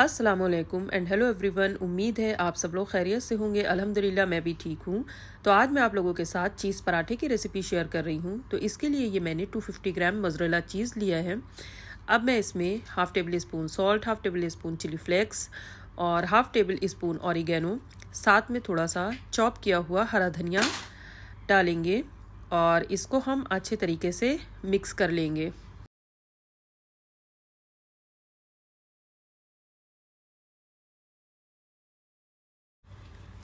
अस्सलाम वालेकुम and hello everyone उम्मीद है आप सब लोग खैरियत से होंगे अल्हम्दुलिल्लाह मैं भी ठीक हूँ तो आज मैं आप लोगों के साथ चीज़ पराठे की रेसिपी शेयर कर रही हूँ तो इसके लिए ये मैंने 250 ग्राम मजरेला चीज़ लिया है अब मैं इसमें half tablespoon salt half tablespoon chilli flakes और हाफ़ टेबल स्पून औरगेनो साथ में थोड़ा सा चॉप किया हुआ हरा धनिया डालेंगे और इसको हम अच्छे तरीके से मिक्स कर लेंगे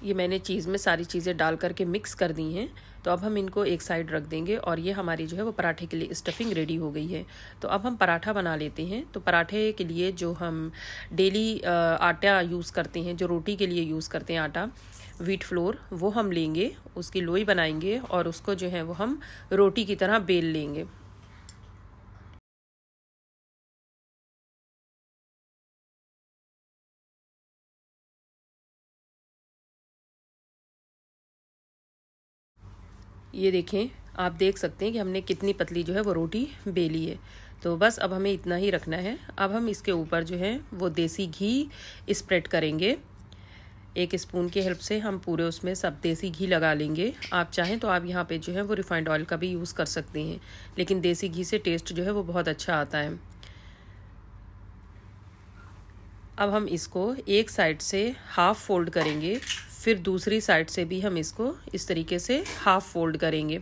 ये मैंने चीज़ में सारी चीज़ें डाल करके मिक्स कर दी हैं तो अब हम इनको एक साइड रख देंगे और ये हमारी जो है वो पराठे के लिए स्टफिंग रेडी हो गई है तो अब हम पराठा बना लेते हैं तो पराठे के लिए जो हम डेली आटा यूज़ करते हैं जो रोटी के लिए यूज़ करते हैं आटा व्हीट फ्लोर वो हम लेंगे उसकी लोई बनाएंगे और उसको जो है वो हम रोटी की तरह बेल लेंगे ये देखें आप देख सकते हैं कि हमने कितनी पतली जो है वो रोटी बेली है तो बस अब हमें इतना ही रखना है अब हम इसके ऊपर जो है वो देसी घी स्प्रेड करेंगे एक स्पून की हेल्प से हम पूरे उसमें सब देसी घी लगा लेंगे आप चाहें तो आप यहाँ पे जो है वो रिफाइंड ऑयल का भी यूज़ कर सकते हैं लेकिन देसी घी से टेस्ट जो है वो बहुत अच्छा आता है अब हम इसको एक साइड से हाफ़ फोल्ड करेंगे फिर दूसरी साइड से भी हम इसको इस तरीके से हाफ़ फोल्ड करेंगे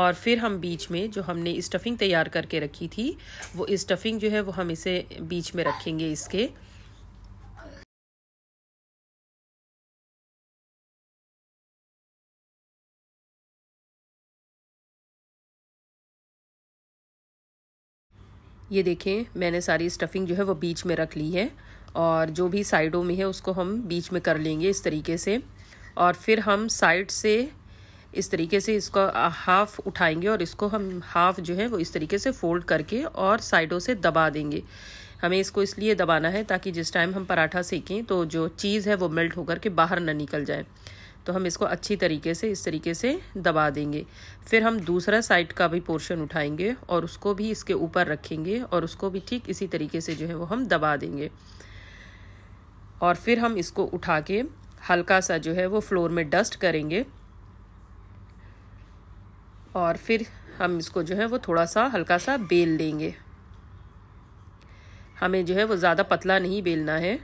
और फिर हम बीच में जो हमने स्टफ़िंग तैयार करके रखी थी वो स्टफ़िंग जो है वो हम इसे बीच में रखेंगे इसके ये देखें मैंने सारी स्टफ़िंग जो है वो बीच में रख ली है और जो भी साइडों में है उसको हम बीच में कर लेंगे इस तरीके से और फिर हम साइड से इस तरीके से इसको हाफ उठाएंगे और इसको हम हाफ जो है वो इस तरीके से फोल्ड करके और साइडों से दबा देंगे हमें इसको इसलिए दबाना है ताकि जिस टाइम हम पराठा सेकें तो जो चीज़ है वो मेल्ट होकर के बाहर ना निकल जाए तो हम इसको अच्छी तरीके से इस तरीके से दबा देंगे फिर हम दूसरा साइड का भी पोर्शन उठाएंगे और उसको भी इसके ऊपर रखेंगे और उसको भी ठीक इसी तरीके से जो है वो हम दबा देंगे और फिर हम इसको उठा के हल्का सा जो है वो फ्लोर में डस्ट करेंगे और फिर हम इसको जो है वो थोड़ा सा हल्का सा बेल लेंगे हमें जो है वो ज़्यादा पतला नहीं बेलना है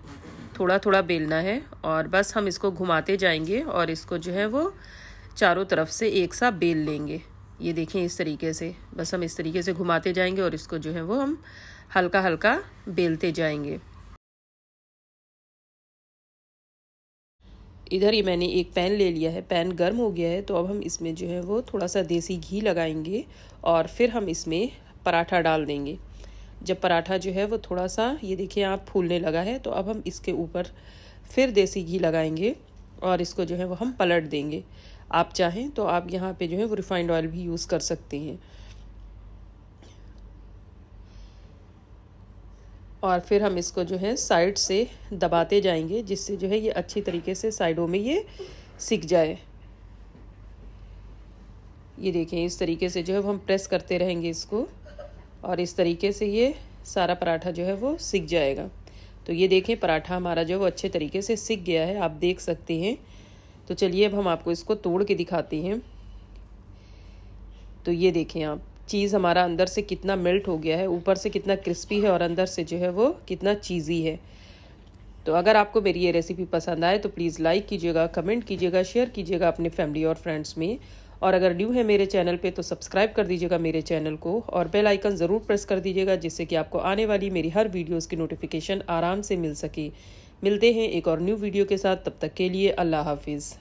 थोड़ा थोड़ा बेलना है और बस हम इसको घुमाते जाएंगे और इसको जो है वो चारों तरफ से एक सा बेल लेंगे ये देखें इस तरीके से बस हम इस तरीके से घुमाते जाएंगे और इसको जो है वो हम हल्का हल्का बेलते जाएंगे इधर ये मैंने एक पैन ले लिया है पैन गर्म हो गया है तो अब हम इसमें जो है वो थोड़ा सा देसी घी लगाएंगे और फिर हम इसमें पराठा डाल देंगे जब पराठा जो है वो थोड़ा सा ये देखिए आप फूलने लगा है तो अब हम इसके ऊपर फिर देसी घी लगाएंगे और इसको जो है वो हम पलट देंगे आप चाहें तो आप यहाँ पे जो है वो रिफाइंड ऑयल भी यूज़ कर सकते हैं और फिर हम इसको जो है साइड से दबाते जाएंगे जिससे जो है ये अच्छी तरीके से साइडों में ये सीख जाए ये देखें इस तरीके से जो है हम प्रेस करते रहेंगे इसको और इस तरीके से ये सारा पराठा जो है वो सीख जाएगा तो ये देखें पराठा हमारा जो है वो अच्छे तरीके से सीख गया है आप देख सकते हैं तो चलिए अब हम आपको इसको तोड़ के दिखाते हैं तो ये देखें आप चीज़ हमारा अंदर से कितना मेल्ट हो गया है ऊपर से कितना क्रिस्पी है और अंदर से जो है वो कितना चीज़ी है तो अगर आपको मेरी ये रेसिपी पसंद आए तो प्लीज़ लाइक कीजिएगा कमेंट कीजिएगा शेयर कीजिएगा अपने फैमिली और फ्रेंड्स में और अगर न्यू है मेरे चैनल पे तो सब्सक्राइब कर दीजिएगा मेरे चैनल को और बेल आइकन ज़रूर प्रेस कर दीजिएगा जिससे कि आपको आने वाली मेरी हर वीडियोस की नोटिफिकेशन आराम से मिल सके मिलते हैं एक और न्यू वीडियो के साथ तब तक के लिए अल्लाह हाफिज़